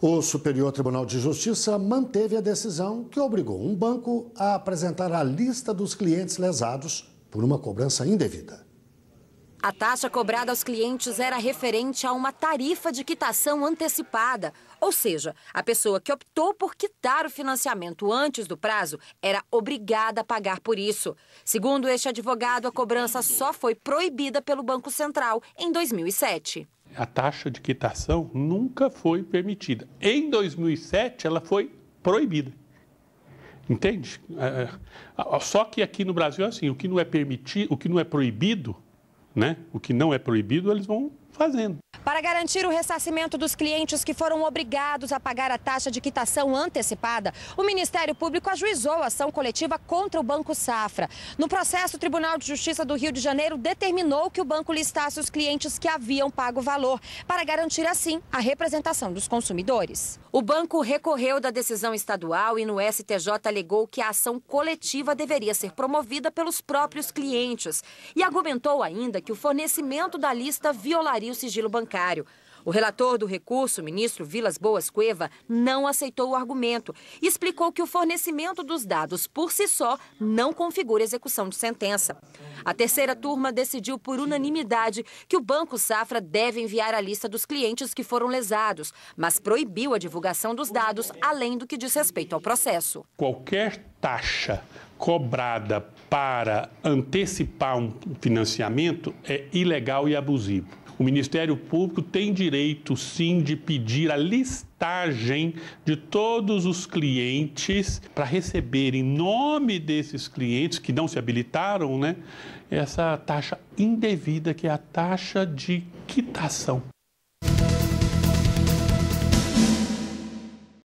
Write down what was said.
O Superior Tribunal de Justiça manteve a decisão que obrigou um banco a apresentar a lista dos clientes lesados por uma cobrança indevida. A taxa cobrada aos clientes era referente a uma tarifa de quitação antecipada, ou seja, a pessoa que optou por quitar o financiamento antes do prazo era obrigada a pagar por isso. Segundo este advogado, a cobrança só foi proibida pelo Banco Central em 2007 a taxa de quitação nunca foi permitida. Em 2007, ela foi proibida. Entende? É, é, só que aqui no Brasil é assim, o que não é permitido, o que não é proibido, né? O que não é proibido, eles vão fazendo. Para garantir o ressarcimento dos clientes que foram obrigados a pagar a taxa de quitação antecipada, o Ministério Público ajuizou a ação coletiva contra o Banco Safra. No processo, o Tribunal de Justiça do Rio de Janeiro determinou que o banco listasse os clientes que haviam pago o valor, para garantir assim a representação dos consumidores. O banco recorreu da decisão estadual e no STJ alegou que a ação coletiva deveria ser promovida pelos próprios clientes e argumentou ainda que o fornecimento da lista violaria o sigilo bancário bancário. O relator do recurso, ministro Vilas Boas Cueva, não aceitou o argumento e explicou que o fornecimento dos dados por si só não configura execução de sentença. A terceira turma decidiu por unanimidade que o Banco Safra deve enviar a lista dos clientes que foram lesados, mas proibiu a divulgação dos dados além do que diz respeito ao processo. Qualquer taxa cobrada para antecipar um financiamento é ilegal e abusivo. O Ministério Público tem direito, sim, de pedir a listagem de todos os clientes para receber, em nome desses clientes que não se habilitaram, né, essa taxa indevida, que é a taxa de quitação.